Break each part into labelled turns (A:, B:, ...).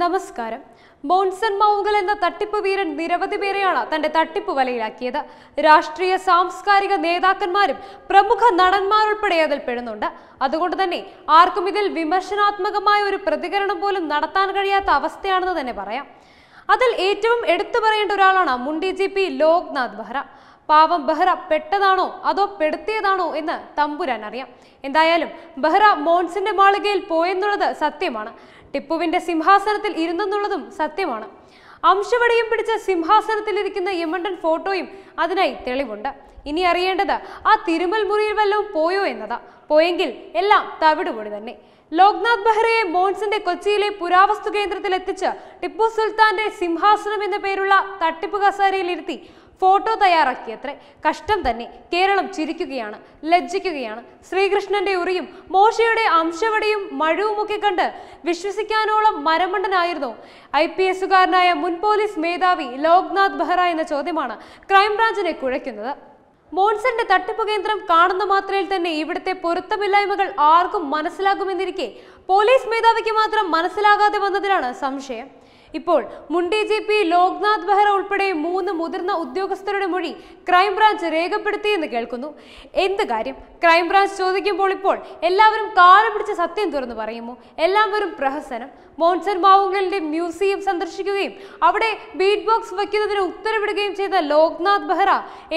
A: നമസ്കാരം ബോൺസൺ മൗങ്കൽ എന്ന തട്ടിപ്പ് വീരൻ നിരവധി പേരെയാണ് തന്റെ തട്ടിപ്പ് വലയിലാക്കിയത് രാഷ്ട്രീയ സാംസ്കാരിക നേതാക്കന്മാരും പ്രമുഖ നടന്മാരുൾപ്പെടെ അതിൽ പെടുന്നുണ്ട് അതുകൊണ്ട് തന്നെ ആർക്കും ഇതിൽ വിമർശനാത്മകമായ ഒരു പ്രതികരണം പോലും നടത്താൻ കഴിയാത്ത അവസ്ഥയാണെന്ന് തന്നെ പറയാം അതിൽ ഏറ്റവും എടുത്തു പറയേണ്ട ഒരാളാണ് മുൻ D G P Loknath Behera പാവം ബഹ്റ പെട്ടതാണോ അതോ പെടുത്തിയതാണോ എന്ന് തമ്പുരാൻ അറിയാം എന്തായാലും ബഹ്റ മോൺസിന്റെ മാളികയിൽ പോയെന്നുള്ളത് സത്യമാണ് ടിപ്പുവിന്റെ സിംഹാസനത്തിൽ ഇരുന്നെന്നുള്ളതും സത്യമാണ് അംശവടിയും പിടിച്ച സിംഹാസനത്തിലിരിക്കുന്ന യമണ്ടൻ ഫോട്ടോയും അതിനായി തെളിവുണ്ട് ഇനി അറിയേണ്ടത് ആ തിരുമൽ മുറിയിൽ വല്ലതും പോയോ എന്നതാ പോയെങ്കിൽ എല്ലാം തവിടുപൊടി തന്നെ ലോക്നാഥ് ബെഹ്റയെ മോൺസിന്റെ കൊച്ചിയിലെ പുരാവസ്തു കേന്ദ്രത്തിൽ എത്തിച്ച് ടിപ്പു സുൽത്താന്റെ സിംഹാസനം എന്ന പേരുള്ള തട്ടിപ്പ് കസാരയിലിരുത്തി ഫോട്ടോ തയ്യാറാക്കിയത്രേ കഷ്ടം തന്നെ കേരളം ചിരിക്കുകയാണ് ലജ്ജിക്കുകയാണ് ശ്രീകൃഷ്ണന്റെ ഉറിയും മോശയുടെ അംശവടിയും മഴവുമൊക്കെ കണ്ട് വിശ്വസിക്കാനോളം മരമണ്ടനായിരുന്നു ഐ പി എസുകാരനായ മുൻ പോലീസ് മേധാവി ലോക്നാഥ് ബെഹ്റ എന്ന ചോദ്യമാണ് ക്രൈംബ്രാഞ്ചിനെ കുഴയ്ക്കുന്നത് മോൺസന്റെ തട്ടിപ്പ് കേന്ദ്രം കാണുന്ന മാത്രയിൽ തന്നെ ഇവിടുത്തെ പൊരുത്തമില്ലായ്മകൾ ആർക്കും മനസ്സിലാകുമെന്നിരിക്കെ പോലീസ് മേധാവിക്ക് മാത്രം മനസ്സിലാകാതെ വന്നതിലാണ് സംശയം ഇപ്പോൾ മുൻ D G P Loknath Behera ഉൾപ്പെടെ മൂന്ന് മുതിർന്ന ഉദ്യോഗസ്ഥരുടെ മൊഴി ക്രൈംബ്രാഞ്ച് രേഖപ്പെടുത്തിയെന്ന് കേൾക്കുന്നു എന്ത് കാര്യം ക്രൈംബ്രാഞ്ച് ചോദിക്കുമ്പോൾ ഇപ്പോൾ എല്ലാവരും കാലം പിടിച്ച് സത്യം തുറന്നു പറയുമോ എല്ലാം വെറും പ്രഹസനം മോൺസൺ മാവുങ്കലിന്റെ മ്യൂസിയം സന്ദർശിക്കുകയും അവിടെ ബീറ്റ് ബോക്സ് വയ്ക്കുന്നതിന് ഉത്തരവിടുകയും ചെയ്ത Loknath Behera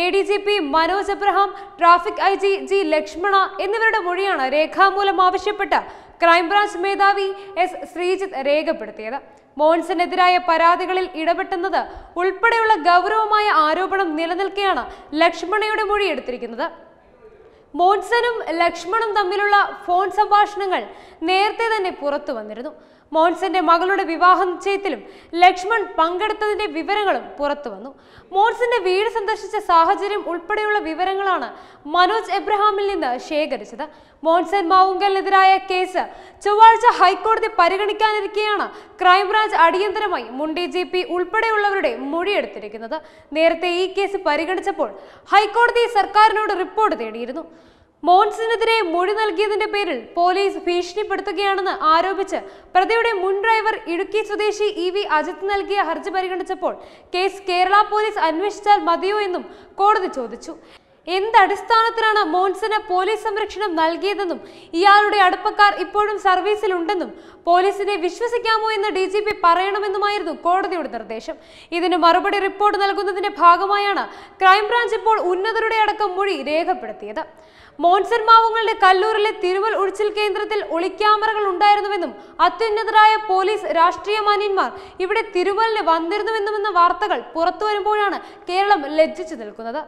A: A D G P Manoj Abraham traffic I G G Lakshmana എന്നിവരുടെ മൊഴിയാണ് രേഖാമൂലം ആവശ്യപ്പെട്ട ക്രൈംബ്രാഞ്ച് മേധാവി എസ് ശ്രീജിത്ത് രേഖപ്പെടുത്തിയത് മോൺസിനെതിരായ പരാതികളിൽ ഇടപെട്ടുന്നത് ഉൾപ്പെടെയുള്ള ഗൗരവമായ ആരോപണം നിലനിൽക്കെയാണ് ലക്ഷ്മണയുടെ മൊഴി എടുത്തിരിക്കുന്നത് മോൺസനും ലക്ഷ്മണും തമ്മിലുള്ള ഫോൺ സംഭാഷണങ്ങൾ നേരത്തെ തന്നെ പുറത്തു വന്നിരുന്നു മോൻസന്റെ മകളുടെ വിവാഹ നിശ്ചയത്തിലും ലക്ഷ്മൺ പങ്കെടുത്തതിന്റെ വിവരങ്ങളും പുറത്തു വന്നു മോൻസിന്റെ വീട് സന്ദർശിച്ച സാഹചര്യം ഉൾപ്പെടെയുള്ള വിവരങ്ങളാണ് മനോജ് എബ്രഹാമിൽ നിന്ന് ശേഖരിച്ചത് മോൻസൻ മാവുങ്കലിനെതിരായ കേസ് ചൊവ്വാഴ്ച ഹൈക്കോടതി പരിഗണിക്കാനിരിക്കെയാണ് ക്രൈംബ്രാഞ്ച് അടിയന്തരമായി മുണ്ടി ജി പി ഉൾപ്പെടെയുള്ളവരുടെ മൊഴിയെടുത്തിരിക്കുന്നത് നേരത്തെ ഈ കേസ് പരിഗണിച്ചപ്പോൾ ഹൈക്കോടതി സർക്കാരിനോട് റിപ്പോർട്ട് തേടിയിരുന്നു മോൺസിനെതിരെ മൊഴി നൽകിയതിന്റെ പേരിൽ പോലീസ് ഭീഷണിപ്പെടുത്തുകയാണെന്ന് ആരോപിച്ച് പ്രതിയുടെ മുൻ ഡ്രൈവർ ഇടുക്കി സ്വദേശി ഇ വി അജിത് നൽകിയ ഹർജി പരിഗണിച്ചപ്പോൾ കേസ് കേരള പോലീസ് അന്വേഷിച്ചാൽ മതിയോ എന്നും കോടതി ചോദിച്ചു എന്തടിസ്ഥാനത്തിലാണ് മോൻസിന് പോലീസ് സംരക്ഷണം നൽകിയതെന്നും ഇയാളുടെ അടുപ്പക്കാർ ഇപ്പോഴും സർവീസിലുണ്ടെന്നും പോലീസിനെ വിശ്വസിക്കാമോ എന്ന് ഡി ജി പി പറയണമെന്നുമായിരുന്നു കോടതിയുടെ നിർദ്ദേശം ഇതിന് മറുപടി റിപ്പോർട്ട് നൽകുന്നതിന്റെ ഭാഗമായാണ് ക്രൈംബ്രാഞ്ച് ഇപ്പോൾ ഉന്നതരുടെ അടക്കം മൊഴി രേഖപ്പെടുത്തിയത് മോൺസർമാവുങ്ങളുടെ കല്ലൂരിലെ തിരുവൽ ഉഴിച്ചിൽ കേന്ദ്രത്തിൽ ഒളിക്യാമറകൾ ഉണ്ടായിരുന്നുവെന്നും അത്യുന്നതരായ പോലീസ് രാഷ്ട്രീയ മാന്യന്മാർ ഇവിടെ തിരുവലിന് വന്നിരുന്നുവെന്നുമെന്ന വാർത്തകൾ പുറത്തു വരുമ്പോഴാണ് കേരളം ലജ്ജിച്ചു നിൽക്കുന്നത്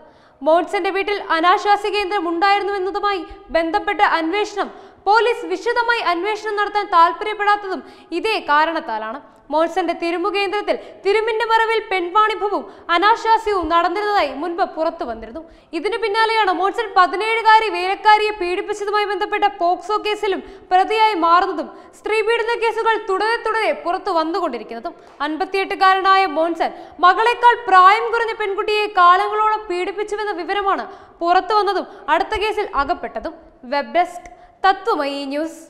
A: മോൺസന്റെ വീട്ടിൽ അനാശ്വാസ കേന്ദ്രം ഉണ്ടായിരുന്നുവെന്നതുമായി ബന്ധപ്പെട്ട അന്വേഷണം പോലീസ് വിശദമായി അന്വേഷണം നടത്താൻ താല്പര്യപ്പെടാത്തതും ഇതേ കാരണത്താലാണ് മോൾസന്റെ തിരുമ്പു കേന്ദ്രത്തിൽ തിരുമിന്റെ മറവിൽ പെൺവാണിഭവും അനാശാസ്യവും നടന്നിരുന്നതായി മുൻപ് പുറത്തു വന്നിരുന്നു ഇതിനു പിന്നാലെയാണ് മോൾസൺ പതിനേഴുകാരി വേലക്കാരിയെ പീഡിപ്പിച്ചതുമായി ബന്ധപ്പെട്ട പോക്സോ കേസിലും പ്രതിയായി മാറുന്നതും സ്ത്രീ പീഡന കേസുകൾ തുടരെ തുടരെ പുറത്തു വന്നുകൊണ്ടിരിക്കുന്നതും അൻപത്തിയെട്ടുകാരനായ മോൺസൺ മകളെക്കാൾ പ്രായം കുറഞ്ഞ പെൺകുട്ടിയെ കാലങ്ങളോളം പീഡിപ്പിച്ചുവെന്ന വിവരമാണ് പുറത്തു വന്നതും അടുത്ത കേസിൽ അകപ്പെട്ടതും വെബ് ഡെസ്ക് തത്വമയി ന്യൂസ്